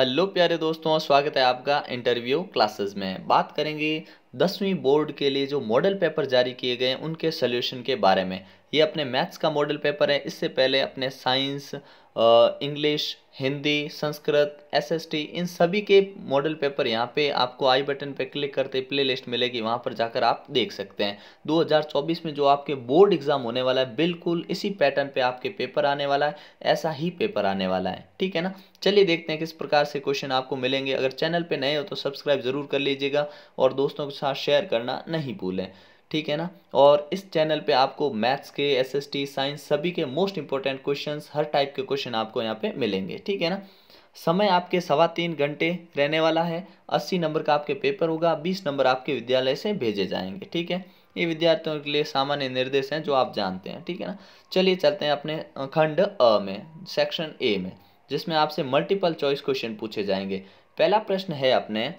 hello प्यारे दोस्तों स्वागत है आपका इंटरव्यू क्लासेस में बात करेंगे दसवीं बोर्ड के लिए जो मॉडल पेपर जारी किए गए उनके सोल्यूशन के बारे में ये अपने मैथ्स का मॉडल पेपर है इससे पहले अपने science English Hindi Sanskrit SST इन सभी के मॉडल पेपर यहाँ पे आपको आई बटन पे क्लिक करते प्ले लिस्ट मिलेगी वहाँ पर जाकर आप देख सकते हैं 2024 में जो आपके बोर्ड एग्जाम होने वाला है बिल्कुल इसी पैटर्न पे आपके पेपर आने वाला है ऐसा ही पेपर आने वाला है ठीक है ना चलिए देखते हैं किस प्रकार से क्वेश्चन आपको मिलेंगे अगर चैनल पर नए हो तो सब्सक्राइब जरूर कर लीजिएगा और दोस्तों के साथ शेयर करना नहीं भूलें ठीक है ना और इस चैनल पे आपको मैथ्स के एसएसटी साइंस सभी के मोस्ट इंपॉर्टेंट क्वेश्चंस हर टाइप के क्वेश्चन आपको यहाँ पे मिलेंगे ठीक है ना समय आपके सवा तीन घंटे रहने वाला है अस्सी नंबर का आपके पेपर होगा बीस नंबर आपके विद्यालय से भेजे जाएंगे ठीक है ये विद्यार्थियों के लिए सामान्य निर्देश हैं जो आप जानते हैं ठीक है ना चलिए चलते हैं अपने खंड अ में सेक्शन ए में जिसमें आपसे मल्टीपल चॉइस क्वेश्चन पूछे जाएंगे पहला प्रश्न है अपने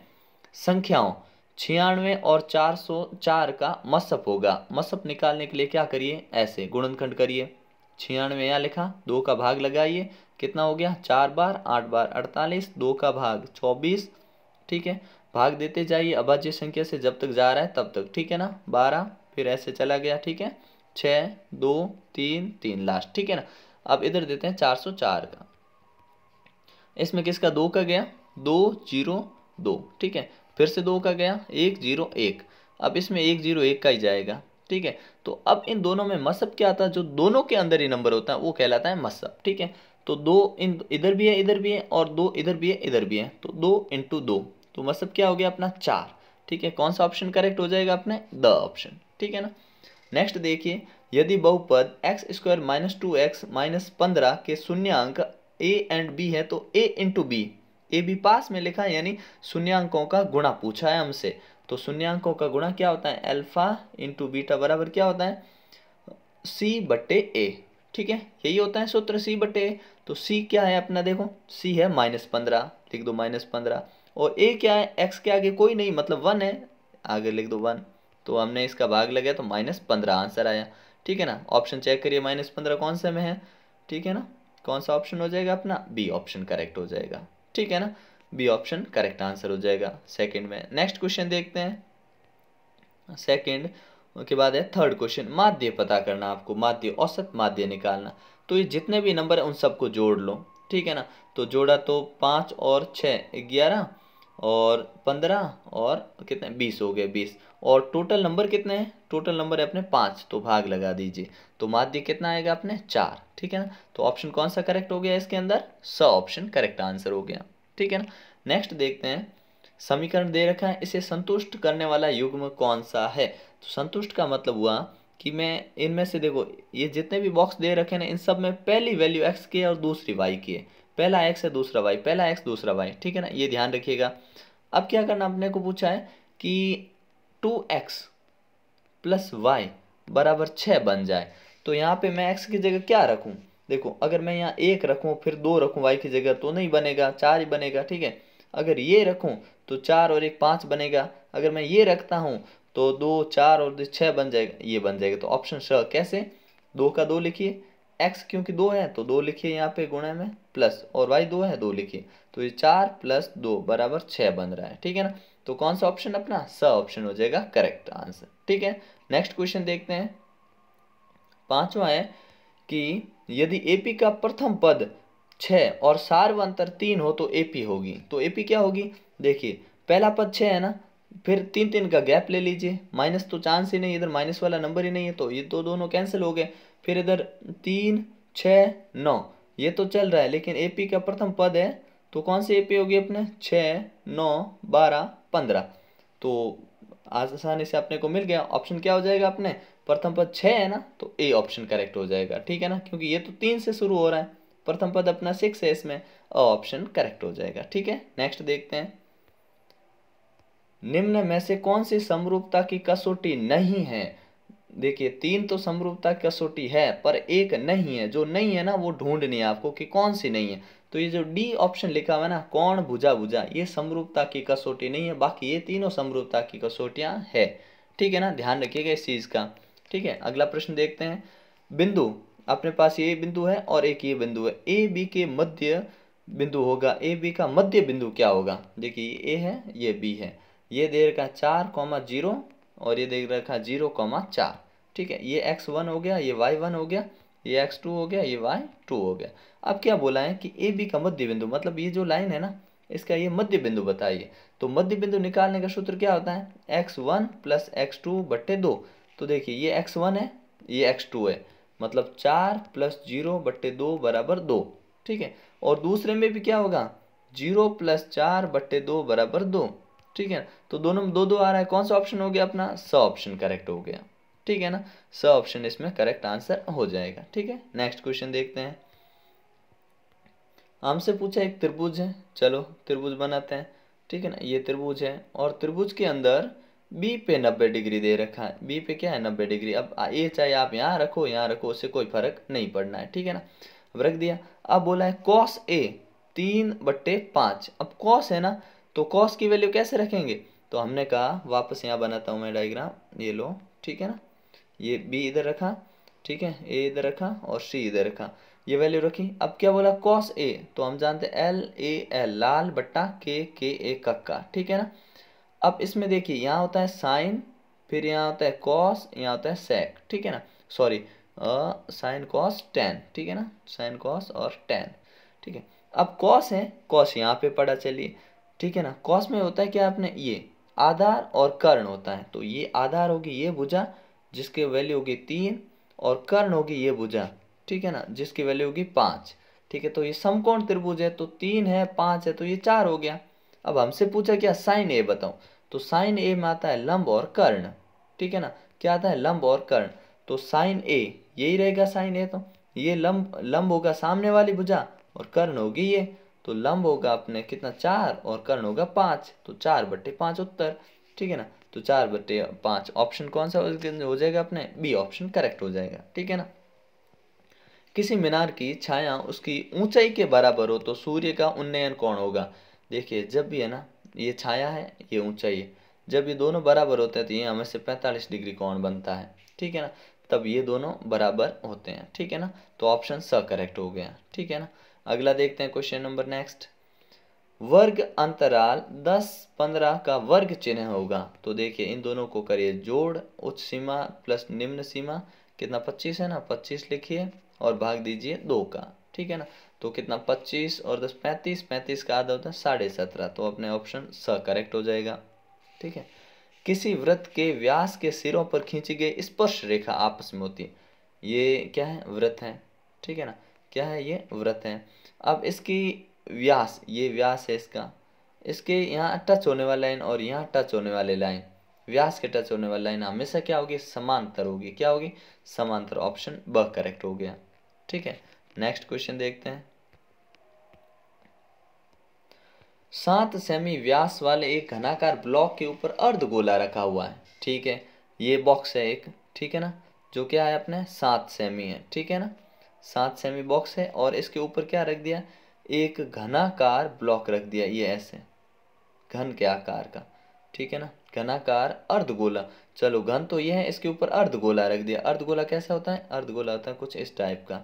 संख्याओं छियानवे और चार सौ चार का मसअप होगा मसअप निकालने के लिए क्या करिए ऐसे गुणनखंड करिए छियानवे यहाँ लिखा दो का भाग लगाइए कितना हो गया चार बार आठ बार अड़तालीस दो का भाग चौबीस ठीक है भाग देते जाइए अभाज्य संख्या से जब तक जा रहा है तब तक ठीक है ना बारह फिर ऐसे चला गया ठीक है छ दो तीन तीन लास्ट ठीक है ना अब इधर देते हैं चार सौ चार का इसमें किसका दो का गया दो जीरो दो ठीक है फिर से दो का गया एक जीरो एक अब इसमें एक जीरो एक का ही जाएगा ठीक है तो अब इन दोनों में मसअप क्या आता है जो दोनों के अंदर ही नंबर होता है वो कहलाता है मसअप ठीक है तो दो इन इधर भी है इधर भी है और दो इधर भी है इधर भी है तो दो इंटू दो तो मसअप क्या हो गया अपना चार ठीक है कौन सा ऑप्शन करेक्ट हो जाएगा अपने द ऑप्शन ठीक है ना नेक्स्ट देखिए यदि बहुपद x square minus two x minus पंद्रह के शून्य अंक ए एंड बी है तो A into B A B पास में लिखा है यानी शून्यंकों का गुणा पूछा है हमसे तो शून्यंकों का गुणा क्या होता है अल्फा इंटू बीटा बराबर क्या होता है सी बटे ए ठीक है यही होता है सूत्र सी बटे ए तो सी क्या है अपना देखो सी है माइनस पंद्रह लिख दो माइनस पंद्रह और ए क्या है एक्स के आगे कोई नहीं मतलब वन है आगे लिख दो वन तो हमने इसका भाग लगाया तो माइनस पंद्रह आंसर आया ठीक है ना ऑप्शन चेक करिए माइनस पंद्रह कौन से में है ठीक है ना कौन सा ऑप्शन हो जाएगा अपना बी ऑप्शन करेक्ट हो जाएगा ठीक है ना बी ऑप्शन करेक्ट आंसर हो जाएगा सेकंड में नेक्स्ट क्वेश्चन देखते हैं सेकंड उसके बाद है थर्ड क्वेश्चन माध्य पता करना आपको माध्य औसत माध्य निकालना तो ये जितने भी नंबर हैं उन सबको जोड़ लो ठीक है ना तो जोड़ा तो पाँच और छः ग्यारह और पंद्रह और कितने बीस हो गए बीस और टोटल नंबर कितने हैं टोटल नंबर है अपने पाँच तो भाग लगा दीजिए तो माध्य कितना आएगा अपने चार ठीक है ना तो ऑप्शन कौन सा करेक्ट हो गया इसके अंदर स ऑप्शन करेक्ट आंसर हो गया ठीक है ना नेक्स्ट देखते हैं समीकरण दे रखा है इसे संतुष्ट करने वाला युग्म कौन सा है तो संतुष्ट का मतलब हुआ कि मैं इनमें से देखो ये जितने भी बॉक्स दे रखे ना इन सब में पहली वैल्यू एक्स की है और दूसरी वाई की है पहला एक्स है दूसरा वाई पहला एक्स दूसरा वाई ठीक है ना ये ध्यान रखिएगा अब क्या करना अपने को पूछा है कि टू एक्स प्लस वाई बराबर छः बन जाए तो यहाँ पे मैं एक्स की जगह क्या रखूँ देखो अगर मैं यहाँ एक रखूँ फिर दो रखूँ वाई की जगह तो नहीं बनेगा चार ही बनेगा ठीक है अगर ये रखूँ तो चार और एक पाँच बनेगा अगर मैं ये रखता हूँ तो दो चार और छः बन जाएगा ये बन जाएगा तो ऑप्शन श कैसे दो का दो लिखिए एक्स क्योंकि दो है तो दो लिखिए यहाँ पे गुणे में प्लस और वाई दो है दो लिखिए तो ये चार प्लस दो बराबर छः बन रहा है ठीक है ना तो कौन सा ऑप्शन अपना स ऑप्शन हो जाएगा करेक्ट आंसर ठीक है नेक्स्ट क्वेश्चन देखते हैं पांचवा है कि यदि एपी का प्रथम पद छः और सार्व अंतर तीन हो तो एपी होगी तो एपी क्या होगी देखिए पहला पद छः है ना फिर तीन तीन का गैप ले लीजिए माइनस तो चांस ही नहीं इधर माइनस वाला नंबर ही नहीं है तो ये तो दोनों कैंसिल हो गए फिर इधर तीन छ नौ ये तो चल रहा है लेकिन एपी का प्रथम पद है तो कौन सी एपी होगी अपने छ नौ बारह पंद्रह तो आसानी से अपने को मिल गया ऑप्शन क्या हो जाएगा अपने प्रथम पद छ है ना तो ए ऑप्शन करेक्ट हो जाएगा ठीक है ना क्योंकि ये तो तीन से शुरू हो रहा है प्रथम पद अपना सिक्स है इसमें अ ऑप्शन करेक्ट हो जाएगा ठीक है नेक्स्ट देखते हैं निम्न में से कौन सी समरूपता की कसौटी नहीं है देखिए तीन तो समरूपता की कसौटी है पर एक नहीं है जो नहीं है ना वो ढूंढनी है आपको कि कौन सी नहीं है तो ये जो डी ऑप्शन लिखा हुआ है ना कौन भुजा भुजा ये समरूपता की कसौटी नहीं है बाकी ये तीनों समरूपता की कसौटियाँ है ठीक है ना ध्यान रखिएगा इस चीज़ का ठीक है अगला प्रश्न देखते हैं बिंदु अपने पास ये बिंदु है और एक ये बिंदु है ए बी के मध्य बिंदु होगा ए बी का मध्य बिंदु क्या होगा देखिए ए है ये बी है ये देर का चार कॉमा जीरो और ये देख रखा जीरो कॉमा चार ठीक है ये एक्स वन हो गया ये वाई वन हो गया ये एक्स टू हो गया ये वाई टू हो गया अब क्या बोला है कि ए बी का मध्य बिंदु मतलब ये जो लाइन है ना इसका ये मध्य बिंदु बताइए तो मध्य बिंदु निकालने का सूत्र क्या होता है x one plus x two बट्टे दो तो देखिए ये एक्स वन है ये एक्स टू है मतलब चार प्लस जीरो बट्टे दो बराबर दो ठीक है और दूसरे में भी क्या होगा जीरो प्लस चार बट्टे दो बराबर दो ठीक है ना तो दोनों में दो दो आ रहा है कौन सा ऑप्शन हो गया अपना स ऑप्शन करेक्ट हो गया ठीक है ना स ऑप्शन इसमें करेक्ट आंसर हो जाएगा ठीक है नेक्स्ट क्वेश्चन देखते हैं हमसे पूछा एक त्रिभुज है चलो त्रिभुज बनाते हैं ठीक है ना ये त्रिभुज है और त्रिभुज के अंदर बी पे नब्बे डिग्री दे रखा है बी पे क्या है नब्बे डिग्री अब ये चाहे आप यहाँ रखो यहाँ रखो उससे कोई फर्क नहीं पड़ना है ठीक है ना अब रख दिया अब बोला है कॉस ए तीन बट्टे पाँच अब कॉस है ना तो कॉस की वैल्यू कैसे रखेंगे तो हमने कहा वापस यहाँ बनाता हूँ मैं डायग्राम ये लो ठीक है ना ये बी इधर रखा ठीक है ए इधर रखा और सी इधर रखा ये वैल्यू रखी अब क्या बोला कॉस ए तो हम जानते हैं एल ए एल लाल बट्टा के के ए कक्का ठीक है ना अब इसमें देखिए यहाँ होता है साइन फिर यहाँ होता है कॉस यहाँ होता है सेक ठीक है ना सॉरी साइन कॉस टेन ठीक है ना साइन कॉस और टेन ठीक है अब कॉस है कॉस यहाँ पे पड़ा चलिए ठीक है ना कॉस में होता है क्या आपने ये आधार और कर्ण होता है तो ये आधार होगी ये भुजा जिसकी वैल्यू होगी तीन और कर्ण होगी ये भुजा ठीक है ना जिसकी वैल्यू होगी पाँच ठीक है तो ये समकोण त्रिभुज है तो तीन है पाँच है तो ये चार हो गया अब हमसे पूछा क्या साइन ए बताओ तो साइन ए में आता है लंब और कर्ण ठीक है ना क्या आता है लंब और कर्ण तो साइन ए यही रहेगा साइन ए तो ये लंब लंब होगा सामने वाली भुजा और कर्ण होगी ये तो लंब होगा अपने कितना चार और कर्ण होगा पाँच तो चार बट्टे पाँच उत्तर ठीक है ना तो चार बट्टे पाँच ऑप्शन कौन सा हो जाएगा अपने बी ऑप्शन करेक्ट हो जाएगा ठीक है ना किसी मीनार की छाया उसकी ऊंचाई के बराबर हो तो सूर्य का उन्नयन कौन होगा देखिए जब भी है ना ये छाया है ये ऊंचाई है जब ये दोनों बराबर होते हैं तो ये हमें से पैंतालीस डिग्री कौन बनता है ठीक है ना तब ये दोनों बराबर होते हैं ठीक है ना तो ऑप्शन स करेक्ट हो गया ठीक है ना अगला देखते हैं क्वेश्चन नंबर नेक्स्ट वर्ग अंतराल 10-15 का वर्ग चिन्ह होगा तो देखिए इन दोनों को करिए जोड़ उच्च सीमा प्लस निम्न सीमा कितना 25 है ना 25 लिखिए और भाग दीजिए दो का ठीक है ना तो कितना 25 और 10 35 35 का आधा होता है साढ़े सत्रह तो अपने ऑप्शन स करेक्ट हो जाएगा ठीक है किसी व्रत के व्यास के सिरों पर खींची गई स्पर्श रेखा आपस में होती है ये क्या है व्रत है ठीक है ना क्या है ये व्रत है अब इसकी व्यास ये व्यास है इसका इसके यहाँ टच होने वाली लाइन और यहाँ टच होने वाली लाइन व्यास के टच होने वाली लाइन हमेशा क्या होगी समांतर होगी क्या होगी समांतर ऑप्शन ब करेक्ट हो गया ठीक है नेक्स्ट क्वेश्चन देखते हैं सात सेमी व्यास वाले एक घनाकार ब्लॉक के ऊपर अर्ध गोला रखा हुआ है ठीक है ये बॉक्स है एक ठीक है ना जो क्या है अपने सात सेमी है ठीक है ना सात सेमी बॉक्स है और इसके ऊपर क्या रख दिया एक घनाकार ब्लॉक रख दिया ये ऐसे घन के आकार का ठीक है ना घनाकार अर्धगोला चलो घन तो ये है इसके ऊपर अर्धगोला रख दिया अर्धगोला कैसा होता है अर्धगोला होता है कुछ इस टाइप का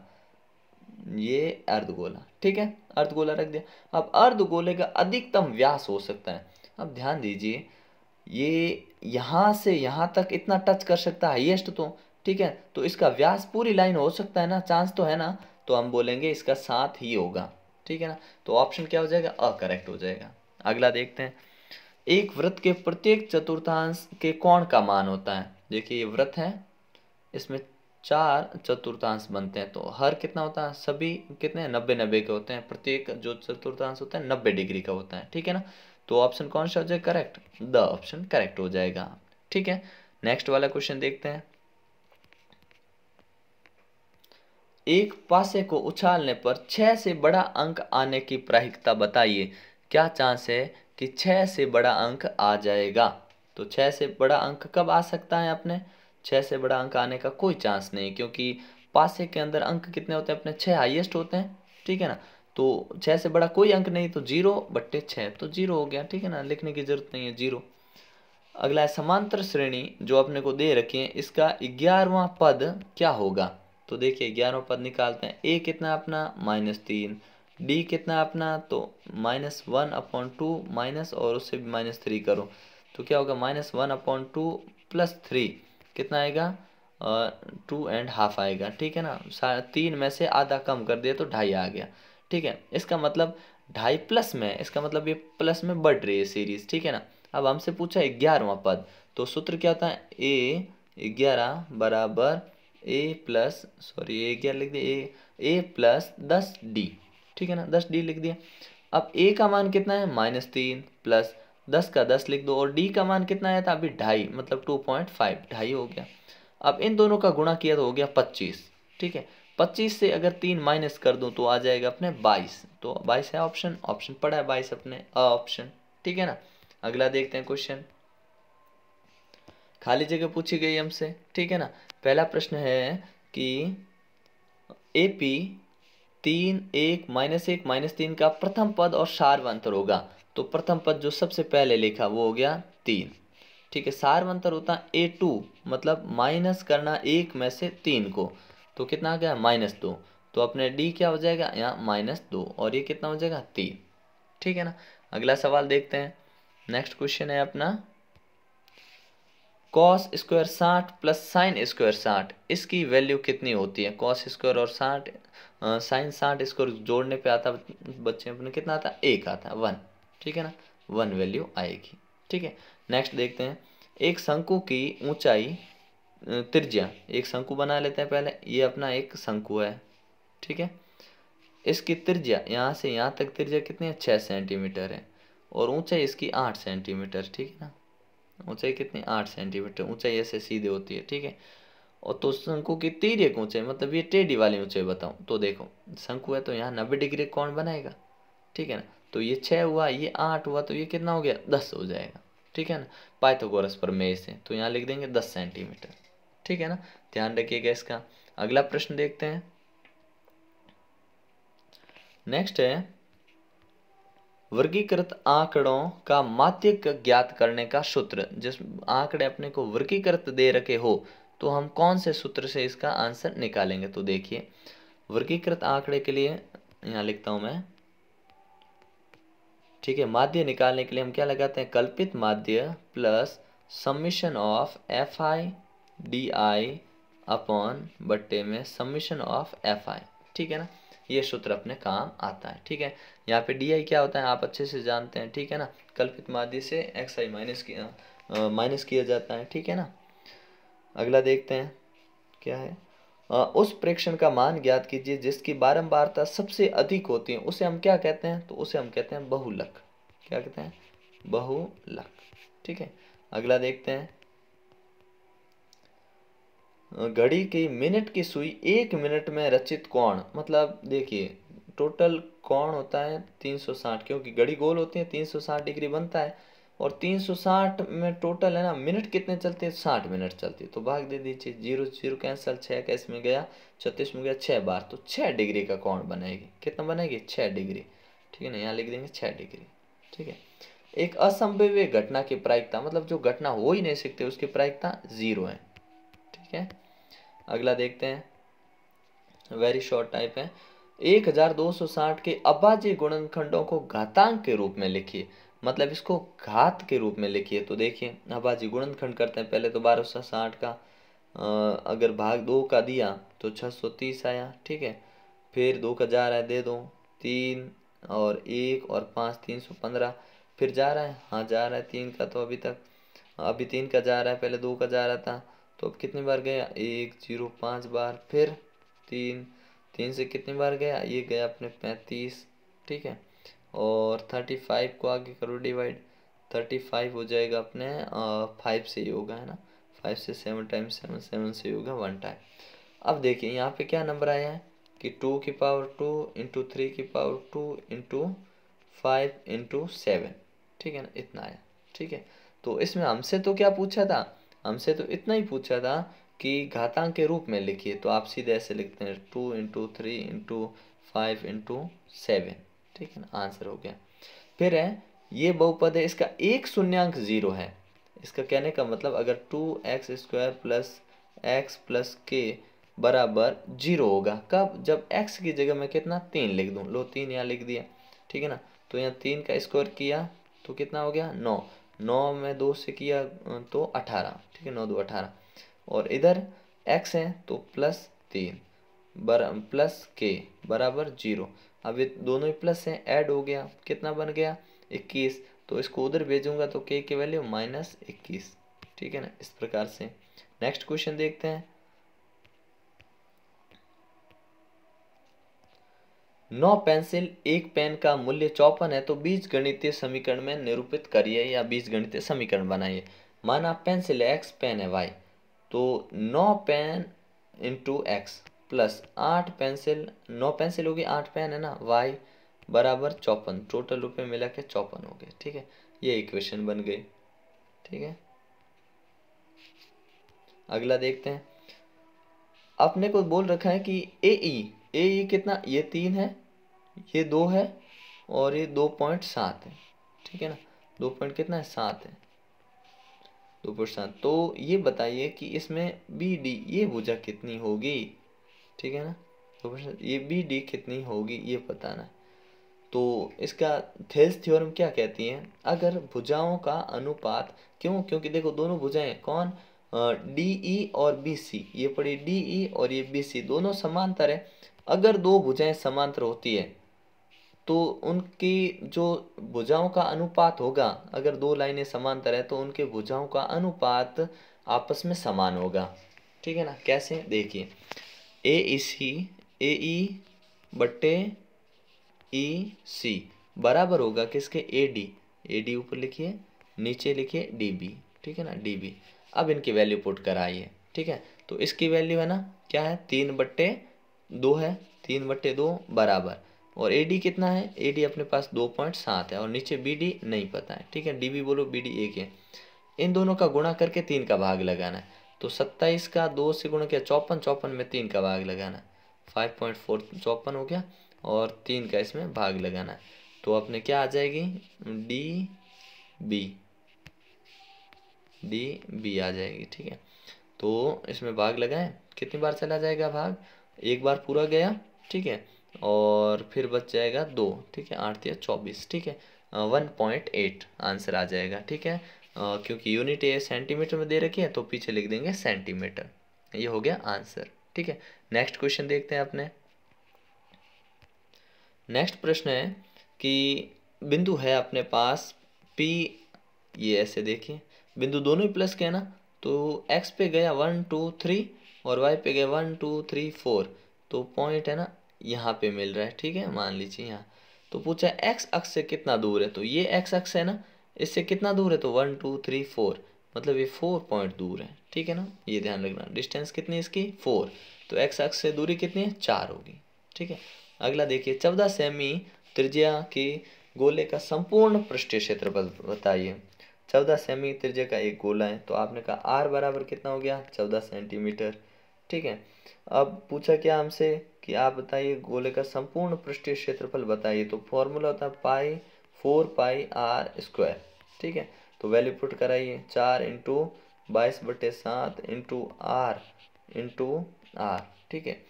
ये अर्धगोला ठीक है अर्धगोला रख दिया अब अर्धगोले का अधिकतम व्यास हो सकता है अब ध्यान दीजिए ये यहाँ से यहाँ तक इतना टच कर सकता है हाइएस्ट तो ठीक है तो इसका व्यास पूरी लाइन हो सकता है ना चांस तो है ना तो हम बोलेंगे इसका साथ ही होगा ठीक है ना तो ऑप्शन क्या हो जाएगा अकरेक्ट हो जाएगा अगला देखते हैं एक व्रत के प्रत्येक चतुर्थांश के कौन का मान होता है देखिए ये व्रत है इसमें चार चतुर्थांश बनते हैं तो हर कितना होता है सभी कितने नब्बे नब्बे के होते हैं प्रत्येक जो चतुर्थांश होता है नब्बे डिग्री का होता है ठीक है ना तो ऑप्शन कौन सा हो जाएगा करेक्ट द ऑप्शन करेक्ट हो जाएगा ठीक है नेक्स्ट वाला क्वेश्चन देखते हैं एक पासे को उछालने पर छः से बड़ा अंक आने की प्राहिकता बताइए क्या चांस है कि छः से बड़ा अंक आ जाएगा तो छः से बड़ा अंक कब आ सकता है अपने छः से बड़ा अंक आने का कोई चांस नहीं क्योंकि पासे के अंदर अंक कितने होते हैं अपने छः हाइएस्ट होते हैं ठीक है ना तो छः से बड़ा कोई अंक नहीं तो जीरो बट्टे छः तो जीरो हो गया ठीक है ना लिखने की ज़रूरत नहीं है जीरो अगला है समांतर श्रेणी जो अपने को दे रखी है इसका ग्यारहवा पद क्या होगा तो देखिए ग्यारहवा पद निकालते हैं ए कितना अपना माइनस तीन डी कितना अपना तो minus one upon two minus और उससे भी माइनस थ्री करो तो क्या होगा minus one upon two plus three कितना आएगा टू एंड हाफ आएगा ठीक है ना तीन में से आधा कम कर दिया तो ढाई आ गया ठीक है इसका मतलब ढाई प्लस में इसका मतलब ये प्लस में बढ़ रही है सीरीज ठीक है ना अब हमसे पूछा ग्यारहवा पद तो सूत्र क्या होता है ए ग्यारह बराबर ए प्लस सॉरी ए क्या लिख दिया ए ए प्लस दस डी ठीक है ना दस डी लिख दिया अब ए का मान कितना है माइनस तीन प्लस दस का दस लिख दो और डी का मान कितना आया था अभी ढाई मतलब टू पॉइंट फाइव ढाई हो गया अब इन दोनों का गुणा किया तो हो गया पच्चीस ठीक है पच्चीस से अगर तीन माइनस कर दूँ तो आ जाएगा अपने बाईस तो बाईस है ऑप्शन ऑप्शन पड़ा है बाईस अपने अ ऑप्शन ठीक है ना अगला देखते हैं क्वेश्चन खाली जगह पूछी गई हमसे ठीक है ना पहला प्रश्न है कि ए पी तीन एक माइनस एक माइनस तीन का प्रथम पद और सार्वंतर होगा तो प्रथम पद जो सबसे पहले लिखा वो हो गया तीन ठीक है सार्वंतर होता ए टू मतलब माइनस करना एक में से तीन को तो कितना आ गया माइनस दो तो अपने डी क्या हो जाएगा यहाँ माइनस दो और ये कितना हो जाएगा तीन ठीक है ना अगला सवाल देखते हैं नेक्स्ट क्वेश्चन है अपना कॉस स्क्वायर साठ प्लस साइन स्क्वायर साठ इसकी वैल्यू कितनी होती है कॉस स्क्वायर और साठ साइन साठ स्क्वायर जोड़ने पे आता बच्चे अपने कितना आता एक आता वन ठीक है ना वन वैल्यू आएगी ठीक है नेक्स्ट देखते हैं एक शंकु की ऊंचाई त्रिज्या एक शंकु बना लेते हैं पहले ये अपना एक शंकु है ठीक है इसकी त्रिज्या यहाँ से यहाँ तक त्रिज्या कितनी है छः सेंटीमीटर है और ऊंचाई इसकी आठ सेंटीमीटर ठीक है ना ऊंचाई कितनी आठ सेंटीमीटर ऊंचाई ऐसे सीधे होती है ठीक है और तो शंकु की तीर एक ऊंचाई मतलब ये टेढ़ी वाली ऊंचाई बताऊँ तो देखो शंकु है तो यहाँ नब्बे डिग्री कौन बनाएगा ठीक है ना तो ये छः हुआ ये आठ हुआ तो ये कितना हो गया दस हो जाएगा ठीक है ना पाइथागोरस प्रमेय से तो यहाँ लिख देंगे दस सेंटीमीटर ठीक है ना ध्यान रखिएगा इसका अगला प्रश्न देखते हैं नेक्स्ट है वर्गीकृत आंकड़ों का मात्यक ज्ञात करने का सूत्र जिस आंकड़े अपने को वर्गीकृत दे रखे हो तो हम कौन से सूत्र से इसका आंसर निकालेंगे तो देखिए वर्गीकृत आंकड़े के लिए यहाँ लिखता हूँ मैं ठीक है माध्य निकालने के लिए हम क्या लगाते हैं कल्पित माध्य plus summation of f i d i upon बट्टे में सम्मिशन ऑफ एफ आई ठीक है ना ये सूत्र अपने काम आता है ठीक है यहाँ पे डी आई क्या होता है आप अच्छे से जानते हैं ठीक है ना कल्पित माध्य से एक्स आई माइनस किया माइनस किया जाता है ठीक है ना अगला देखते हैं क्या है आ, उस प्रेक्षण का मान ज्ञात कीजिए जिसकी बारंबारता सबसे अधिक होती है उसे हम क्या कहते हैं तो उसे हम कहते हैं बहुलक क्या कहते हैं बहुलक ठीक है अगला देखते हैं घड़ी की मिनट की सुई एक मिनट में रचित कोण मतलब देखिए टोटल कोण होता है 360 क्योंकि घड़ी गोल होती है 360 डिग्री बनता है और 360 में टोटल है ना मिनट कितने चलते हैं साठ मिनट चलती है तो भाग दे दीजिए जीरो जीरो कैंसिल छः कैस में गया छत्तीस में गया छः बार तो छः डिग्री का कोण बनाएगी कितना बनेगी छः डिग्री ठीक है ना यहाँ लिख देंगे छः डिग्री ठीक है एक असंभव्य घटना की प्रायिकता मतलब जो घटना हो ही नहीं सकती उसकी प्रायिकता जीरो है ठीक है अगला देखते हैं वेरी शॉर्ट टाइप है 1260 के अबाजी गुणनखंडों को घातांक के रूप में लिखिए मतलब इसको घात के रूप में लिखिए तो देखिए अबाजी गुणनखंड करते हैं पहले तो 1260 का अगर भाग दो का दिया तो 630 आया ठीक है फिर दो का जा रहा है दे दो तीन और एक और पाँच तीन सौ पंद्रह फिर जा रहा है हाँ जा रहा है तीन का तो अभी तक अभी तीन का जा रहा है पहले दो का जा रहा था तो अब कितने बार गया एक जीरो पाँच बार फिर तीन तीन से कितनी बार गया ये गया अपने पैंतीस ठीक है और थर्टी फाइव को आगे करो डिवाइड थर्टी फाइव हो जाएगा अपने फाइव से ही होगा है ना फाइव से सेवन टाइम सेवन सेवन से होगा वन टाइम अब देखिए यहाँ पे क्या नंबर आया है कि टू की पावर टू इंटू थ्री की power two into five into seven ठीक है ना इतना आया ठीक है तो इसमें हमसे तो क्या पूछा था हमसे तो इतना ही पूछा था कि घातांक के रूप में लिखिए तो आप सीधे ऐसे लिखते हैं two into three into five into seven ठीक है ना आंसर हो गया फिर है ये बहुपद है इसका एक शून्यांक जीरो है इसका कहने का मतलब अगर two x square plus x plus के बराबर जीरो होगा कब जब एक्स की जगह मैं कितना तीन लिख दूँ लो तीन यहाँ लिख दिया ठीक है ना तो यहाँ तीन का स्क्वायर किया तो कितना हो गया नौ नौ में दो से किया तो अठारह ठीक है नौ दो अठारह और इधर एक्स है तो प्लस तीन बर प्लस के बराबर जीरो अब ये दोनों ही प्लस हैं ऐड हो गया कितना बन गया इक्कीस तो इसको उधर भेजूंगा तो के की वैल्यू माइनस इक्कीस ठीक है ना इस प्रकार से नेक्स्ट क्वेश्चन देखते हैं नौ पेंसिल एक पेन का मूल्य चौपन है तो बीज गणितीय समीकरण में निरूपित करिए या बीज गणितीय समीकरण बनाइए माना पेंसिल है एक्स पेन है वाई तो नौ पेन इंटू एक्स प्लस आठ पेंसिल नौ पेंसिल होगी आठ पेन है ना वाई बराबर चौपन टोटल रुपये मिला के चौपन हो गए ठीक है ये इक्वेशन बन गई ठीक है अगला देखते हैं अपने को बोल रखा है कि ए ई e ए ये कितना ये तीन है ये दो है और ये दो पॉइंट सात है ठीक है ना दो पॉइंट कितना है सात है दो पॉइंट सात तो ये बताइए कि इसमें बी डी ये भुजा कितनी होगी ठीक है ना दो पॉइंट ये बी डी कितनी होगी ये बताना ना तो इसका थेल्स थ्योरम क्या कहती है अगर भुजाओं का अनुपात क्यों क्योंकि देखो दोनों भुजाएं कौन डी ई e और बी सी ये पड़ी डी ई और ये बी सी दोनों समांतर है अगर दो भुजाएं समांतर होती है तो उनकी जो भुजाओं का अनुपात होगा अगर दो लाइनें समांतर है तो उनके भुजाओं का अनुपात आपस में समान होगा ठीक है ना कैसे देखिए ए ई सी ए ई बट्टे ई e सी बराबर होगा किसके ए डी ए डी ऊपर लिखिए नीचे लिखिए डी बी ठीक है ना डी बी अब इनकी वैल्यू पुट कराइए ठीक है तो इसकी वैल्यू है ना क्या है तीन बट्टे दो है तीन बट्टे दो बराबर और ए डी कितना है ए डी अपने पास दो पॉइंट सात है और नीचे बी डी नहीं पता है ठीक है डी बी बोलो बी डी एक है इन दोनों का गुणा करके तीन का भाग लगाना है तो सत्ताईस का दो से गुणा किया चौपन चौपन में तीन का भाग लगाना फाइव पॉइंट फोर चौपन हो गया और तीन का इसमें भाग लगाना है तो अपने क्या आ जाएगी डी बी डी बी आ जाएगी ठीक है तो इसमें भाग लगाएं कितनी बार चला जाएगा भाग एक बार पूरा गया ठीक है और फिर बच जाएगा दो ठीक है आठ या चौबीस ठीक है वन पॉइंट एट आंसर आ जाएगा ठीक है आ, क्योंकि यूनिट ए सेंटीमीटर में दे रखी है तो पीछे लिख देंगे सेंटीमीटर ये हो गया आंसर ठीक है नेक्स्ट क्वेश्चन देखते हैं अपने नेक्स्ट प्रश्न है कि बिंदु है अपने पास पी ये ऐसे देखिए बिंदु दोनों ही प्लस के है ना तो एक्स पे गया वन टू थ्री और वाई पे गए वन टू थ्री फोर तो पॉइंट है ना यहाँ पे मिल रहा है ठीक है मान लीजिए यहाँ तो पूछा एक्स अक्ष से कितना दूर है तो ये एक्स अक्ष है ना इससे कितना दूर है तो वन टू थ्री फोर मतलब ये फोर पॉइंट दूर है ठीक है ना ये ध्यान रखना डिस्टेंस कितनी इसकी फोर तो एक्स अक्ष से दूरी कितनी है चार होगी ठीक है अगला देखिए चौदह सेमी त्रिज्या के गोले का संपूर्ण पृष्ठीय क्षेत्र बताइए चौदह सेमी त्रिज्या का एक गोला है तो आपने कहा आर बराबर कितना हो गया चौदह सेंटीमीटर ठीक है अब पूछा क्या हमसे कि आप बताइए गोले का संपूर्ण पृष्ठीय क्षेत्रफल बताइए तो फॉर्मूला होता है pi four pi r square ठीक है तो वैल्यू पुट कराइए चार इंटू बाईस बटे सात इंटू आर इंटू आर ठीक है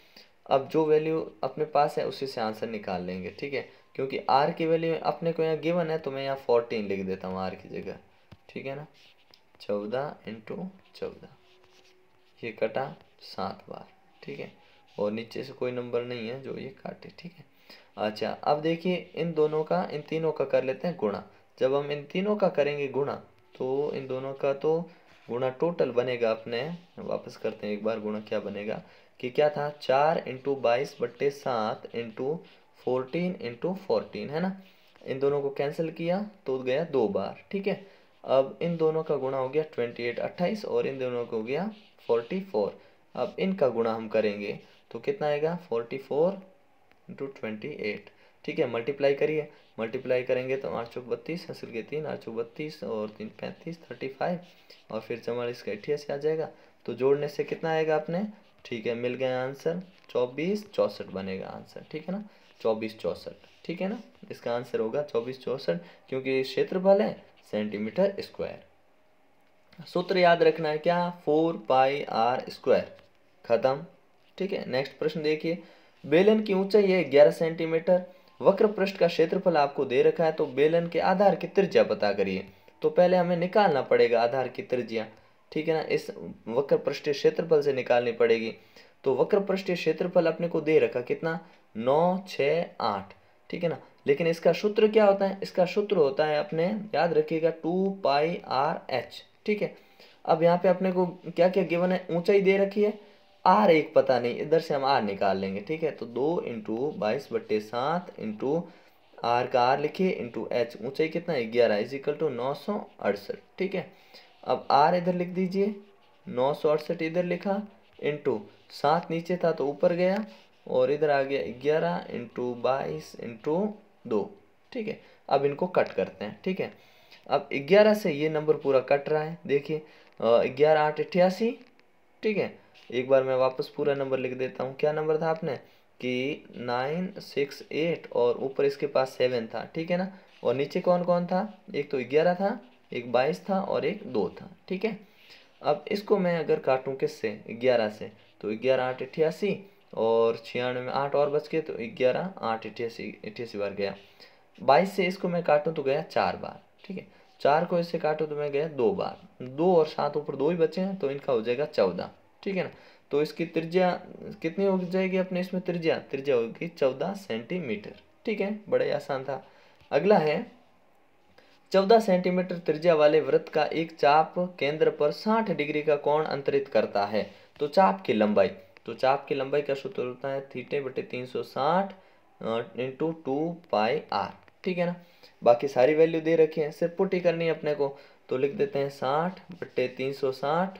अब जो वैल्यू अपने पास है उसी से आंसर निकाल लेंगे ठीक है क्योंकि आर की वैल्यू अपने को यहाँ गिवन है तो मैं यहाँ फोर्टीन लिख देता हूँ आर की जगह ठीक है ना चौदह इंटू चौदह ये कटा सात बार ठीक है और नीचे से कोई नंबर नहीं है जो ये काटे ठीक है अच्छा अब देखिए इन दोनों का इन तीनों का कर लेते हैं गुणा जब हम इन तीनों का करेंगे गुणा तो इन दोनों का तो गुणा टोटल बनेगा अपने वापस करते हैं एक बार गुणा क्या बनेगा कि क्या था चार इंटू बाईस बट्टे सात इंटू फोर्टीन इंटू फोर्टीन है ना इन दोनों को कैंसिल किया तो गया दो बार ठीक है अब इन दोनों का गुणा हो गया ट्वेंटी एट अट्ठाईस और इन दोनों का हो गया फोर्टी फोर अब इनका गुणा हम करेंगे तो कितना आएगा forty four into twenty eight ठीक है मल्टीप्लाई करिए मल्टीप्लाई करेंगे तो आठ चौक बत्तीस हंसिल के तीन आठ चौक बत्तीस और तीन पैंतीस थर्टी फाइव और फिर चौवालीस का अठियासी आ जाएगा तो जोड़ने से कितना आएगा आपने ठीक है मिल गया आंसर चौबीस चौंसठ बनेगा आंसर ठीक है ना चौबीस चौंसठ ठीक है ना इसका आंसर होगा चौबीस चौंसठ क्योंकि क्षेत्रफल है सेंटीमीटर स्क्वायर सूत्र याद रखना है क्या फोर पाई आर स्क्वायर खत्म ठीक है नेक्स्ट प्रश्न देखिए बेलन की ऊंचाई है ग्यारह सेंटीमीटर वक्र पृष्ठ का क्षेत्रफल आपको दे रखा है तो बेलन के आधार की त्रिज्या पता करिए तो पहले हमें निकालना पड़ेगा आधार की त्रिज्या ठीक है ना इस वक्र पृष्ठ क्षेत्रफल से निकालनी पड़ेगी तो वक्र पृष्ठ क्षेत्रफल अपने को दे रखा कितना नौ छ आठ ठीक है ना लेकिन इसका सूत्र क्या होता है इसका सूत्र होता है अपने याद रखिएगा टू पाई आर एच ठीक है अब यहाँ पे अपने को क्या क्या गिवन है ऊंचाई दे रखी है आर एक पता नहीं इधर से हम आर निकाल लेंगे ठीक है तो दो इंटू बाईस बट्टे सात इंटू आर का आर लिखिए इंटू एच ऊंचाई कितना है ग्यारह इजिकल टू नौ सौ अड़सठ ठीक है अब आर इधर लिख दीजिए नौ सौ अड़सठ इधर लिखा इंटू सात नीचे था तो ऊपर गया और इधर आ गया ग्यारह इंटू बाईस इंटू दो ठीक है अब इनको कट करते हैं ठीक है अब ग्यारह से ये नंबर पूरा कट रहा है देखिए ग्यारह आठ अट्ठासी ठीक है एक बार मैं वापस पूरा नंबर लिख देता हूँ क्या नंबर था आपने कि नाइन सिक्स एट और ऊपर इसके पास सेवन था ठीक है ना और नीचे कौन कौन था एक तो ग्यारह था एक बाईस था और एक दो था ठीक है अब इसको मैं अगर काटूँ से ग्यारह से तो ग्यारह आठ अट्ठासी और छियानवे में आठ और बच गए तो ग्यारह आठ अट्ठासी अट्ठासी बार गया बाईस से इसको मैं काटूँ तो गया चार बार ठीक है चार को इससे काटूँ तो मैं गया दो बार दो और सात ऊपर दो ही बचे हैं तो इनका हो जाएगा चौदह ठीक है ना तो इसकी त्रिज्या कितनी हो जाएगी अपने इसमें त्रिज्या त्रिज्या होगी चौदह सेंटीमीटर ठीक है बड़ा ही आसान था अगला है चौदह सेंटीमीटर त्रिज्या वाले व्रत का एक चाप केंद्र पर साठ डिग्री का कोण अंतरित करता है तो चाप की लंबाई तो चाप की लंबाई का सूत्र होता है थीटे बटे तीन सौ साठ इंटू टू पाई आर ठीक है ना बाकी सारी वैल्यू दे रखी है सिर्फ पुटी करनी है अपने को तो लिख देते हैं साठ बटे तीन सौ साठ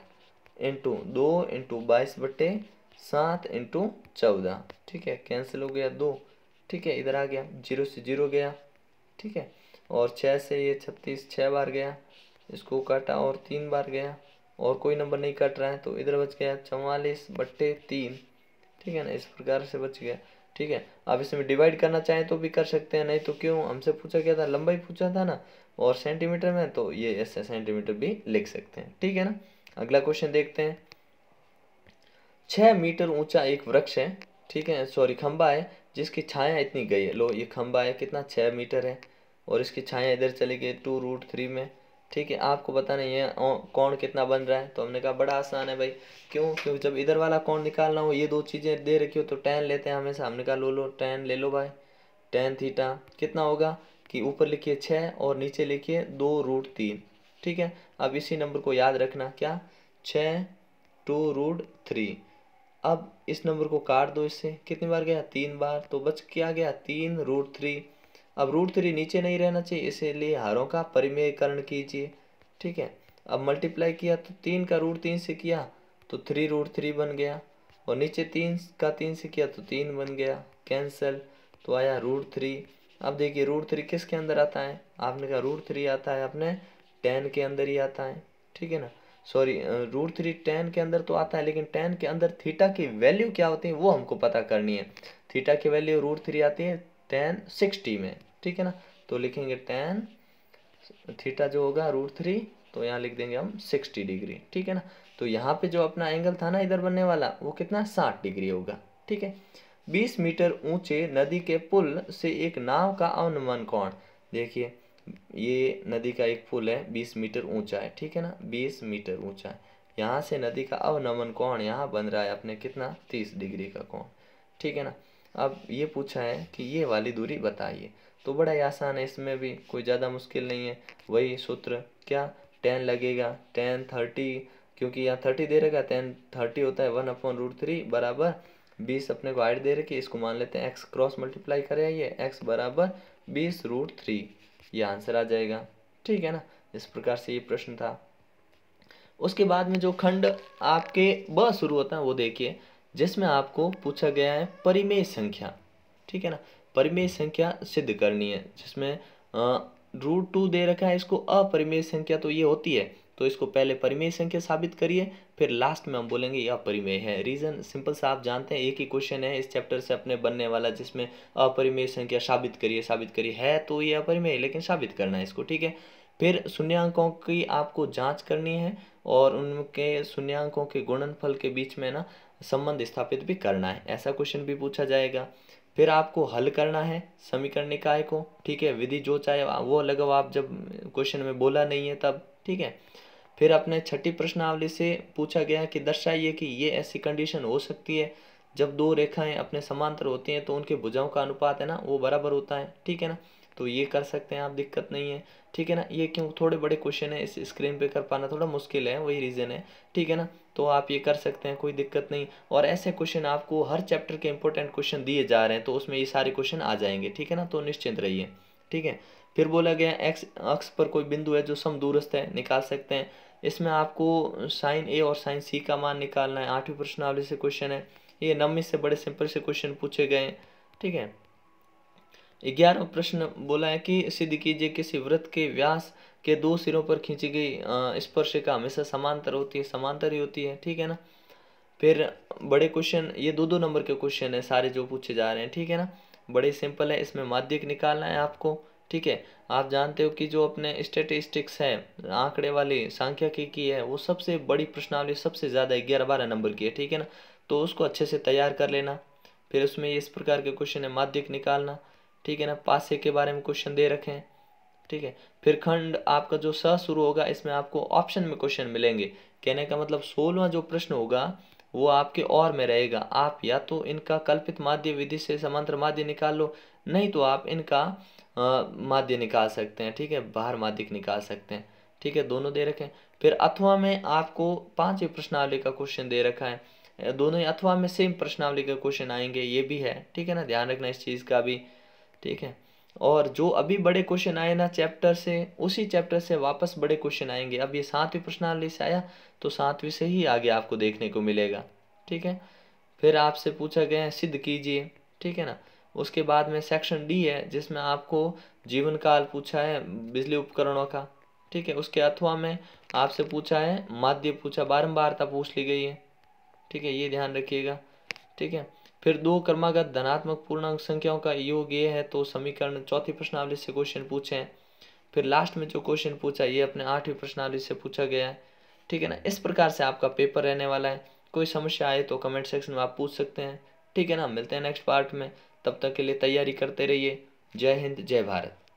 इंटू दो इंटू बाईस बटे सात इंटू चौदह ठीक है कैंसिल हो गया दो ठीक है इधर आ गया जीरो से जीरो गया ठीक है और छः से ये छत्तीस छः बार गया इसको काटा और तीन बार गया और कोई नंबर नहीं कट रहा है तो इधर बच गया चवालीस बट्टे तीन ठीक है ना इस प्रकार से बच गया ठीक है आप इसमें डिवाइड करना चाहें तो भी कर सकते हैं नहीं तो क्यों हमसे पूछा गया था लंबाई पूछा था ना और सेंटीमीटर में तो ये ऐसे सेंटीमीटर भी लिख सकते हैं ठीक है ना अगला क्वेश्चन देखते हैं छः मीटर ऊंचा एक वृक्ष है ठीक है सॉरी खंबा है जिसकी छाया इतनी गई है लो ये खंबा है कितना छः मीटर है और इसकी छाया इधर चली गई टू रूट थ्री में ठीक है आपको पता नहीं है कौन कितना बन रहा है तो हमने कहा बड़ा आसान है भाई क्यों क्योंकि जब इधर वाला कौन निकालना हो ये दो चीज़ें दे रखी हो तो टेन लेते हैं हमेशा हमने कहा लो लो टेन ले लो भाई टेन थीटा कितना होगा कि ऊपर लिखिए छः और नीचे लिखिए दो रूट तीन ठीक है अब इसी नंबर को याद रखना क्या छ टू रूट थ्री अब इस नंबर को काट दो इससे कितनी बार गया तीन बार तो बच क्या गया तीन रूट थ्री अब रूट थ्री नीचे नहीं रहना चाहिए इसीलिए हारों का परिमेयकरण कीजिए ठीक है अब मल्टीप्लाई किया तो तीन का रूट तीन से किया तो थ्री रूट थ्री बन गया और नीचे तीन का तीन से किया तो तीन बन गया कैंसल तो आया रूट थ्री अब देखिए रूट थ्री किसके अंदर आता है आपने कहा रूट थ्री आता है अपने टेन के अंदर ही आता है ठीक है ना सॉरी रूट थ्री टेन के अंदर तो आता है लेकिन टेन के अंदर थीटा की वैल्यू क्या होती है वो हमको पता करनी है थीटा की वैल्यू रूट थ्री आती है टेन सिक्सटी में ठीक है ना तो लिखेंगे टेन थीटा जो होगा रूट थ्री तो यहाँ लिख देंगे हम सिक्सटी डिग्री ठीक है ना तो यहाँ पे जो अपना एंगल था ना इधर बनने वाला वो कितना साठ डिग्री होगा ठीक है बीस मीटर ऊंचे नदी के पुल से एक नाव का अवनमन कौन देखिए ये नदी का एक पुल है बीस मीटर ऊंचा है ठीक है ना बीस मीटर ऊंचा है यहाँ से नदी का अवनमन कौन यहाँ बन रहा है अपने कितना तीस डिग्री का कौन ठीक है ना अब ये पूछा है कि ये वाली दूरी बताइए तो बड़ा ही आसान है इसमें भी कोई ज़्यादा मुश्किल नहीं है वही सूत्र क्या टेन लगेगा टेन थर्टी क्योंकि यहाँ थर्टी दे रहेगा टेन थर्टी होता है वन अपॉन रूट थ्री बराबर बीस अपने को हाइट दे रखी इसको मान लेते हैं एक्स क्रॉस मल्टीप्लाई करें ये एक्स बराबर बीस रूट थ्री ये आंसर आ जाएगा ठीक है ना इस प्रकार से ये प्रश्न था उसके बाद में जो खंड आपके ब शुरू होता है वो देखिए जिसमें आपको पूछा गया है परिमेय संख्या ठीक है ना परिमेय संख्या सिद्ध करनी है जिसमें रूट टू दे रखा है इसको अपरिमेय संख्या तो ये होती है तो इसको पहले परिमेय संख्या साबित करिए फिर लास्ट में हम बोलेंगे यह अपरिमेय है रीज़न सिंपल सा आप जानते हैं एक ही क्वेश्चन है इस चैप्टर से अपने बनने वाला जिसमें अपरिमेय संख्या साबित करिए साबित करिए है तो ये अपरिमेय लेकिन साबित करना है इसको ठीक है फिर शून्यंकों की आपको जांच करनी है और उनके शून्यंकों के गुणनफल के बीच में ना संबंध स्थापित भी करना है ऐसा क्वेश्चन भी पूछा जाएगा फिर आपको हल करना है समीकरण निकाय को ठीक है विधि जो चाहे वो लगाओ आप जब क्वेश्चन में बोला नहीं है तब ठीक है फिर अपने छठी प्रश्नावली से पूछा गया कि दर्शाइए कि ये ऐसी कंडीशन हो सकती है जब दो रेखाएं अपने समांतर होती हैं तो उनके भुजाओं का अनुपात है ना वो बराबर होता है ठीक है ना तो ये कर सकते हैं आप दिक्कत नहीं है ठीक है ना ये क्यों थोड़े बड़े क्वेश्चन है इस स्क्रीन पे कर पाना थोड़ा मुश्किल है वही रीज़न है ठीक है ना तो आप ये कर सकते हैं कोई दिक्कत नहीं और ऐसे क्वेश्चन आपको हर चैप्टर के इंपॉर्टेंट क्वेश्चन दिए जा रहे हैं तो उसमें ये सारे क्वेश्चन आ जाएंगे ठीक है ना तो निश्चिंत रहिए ठीक है फिर बोला गया एक्स अक्ष पर कोई बिंदु है जो समदूरस्थ है निकाल सकते हैं इसमें आपको साइन ए और साइन सी का मान निकालना है आठवीं प्रश्नावली से क्वेश्चन है ये नवी से बड़े सिंपल से क्वेश्चन पूछे गए हैं ठीक है ग्यारह प्रश्न बोला है कि सिद्ध कीजिए किसी व्रत के व्यास के दो सिरों पर खींची गई स्पर्शिका हमेशा समांतर होती है समांतर ही होती है ठीक है ना फिर बड़े क्वेश्चन ये दो दो नंबर के क्वेश्चन है सारे जो पूछे जा रहे हैं ठीक है ना बड़े सिंपल है इसमें माध्यक निकालना है आपको ठीक है आप जानते हो कि जो अपने स्टेटिस्टिक्स है आंकड़े वाली सांख्यिकी की है वो सबसे बड़ी प्रश्नावली सबसे ज़्यादा ग्यारह बारह नंबर की है ठीक है ना तो उसको अच्छे से तैयार कर लेना फिर उसमें इस प्रकार के क्वेश्चन है माध्यिक निकालना ठीक है ना पासे के बारे में क्वेश्चन दे रखे हैं ठीक है फिर खंड आपका जो स शुरू होगा इसमें आपको ऑप्शन में क्वेश्चन मिलेंगे कहने का मतलब सोलवा जो प्रश्न होगा वो आपके और में रहेगा आप या तो इनका कल्पित माध्य विधि से समांतर माध्य निकाल लो नहीं तो आप इनका माध्य निकाल सकते हैं ठीक है बाहर माध्यिक निकाल सकते हैं ठीक है दोनों दे रखे हैं फिर अथवा में आपको पांच प्रश्नावली का क्वेश्चन दे रखा है दोनों ही अथवा में सेम प्रश्नावली का क्वेश्चन आएंगे ये भी है ठीक है ना ध्यान रखना इस चीज़ का भी ठीक है और जो अभी बड़े क्वेश्चन आए ना चैप्टर से उसी चैप्टर से वापस बड़े क्वेश्चन आएंगे अब ये सातवीं प्रश्नावली से आया तो सातवीं से ही आगे आपको देखने को मिलेगा ठीक है फिर आपसे पूछा गया है सिद्ध कीजिए ठीक है ना उसके बाद में सेक्शन डी है जिसमें आपको जीवन काल पूछा है बिजली उपकरणों का ठीक है उसके अथवा में आपसे पूछा है माध्य पूछा बारम्बारता पूछ ली गई है ठीक है ये ध्यान रखिएगा ठीक है फिर दो क्रमागत धनात्मक पूर्णांक संख्याओं का योग ये है तो समीकरण चौथी प्रश्नावली से क्वेश्चन पूछे हैं फिर लास्ट में जो क्वेश्चन पूछा ये अपने आठवीं प्रश्नावली से पूछा गया है ठीक है ना इस प्रकार से आपका पेपर रहने वाला है कोई समस्या आए तो कमेंट सेक्शन में आप पूछ सकते हैं ठीक है ना मिलते हैं नेक्स्ट पार्ट में तब तक के लिए तैयारी करते रहिए जय हिंद जय भारत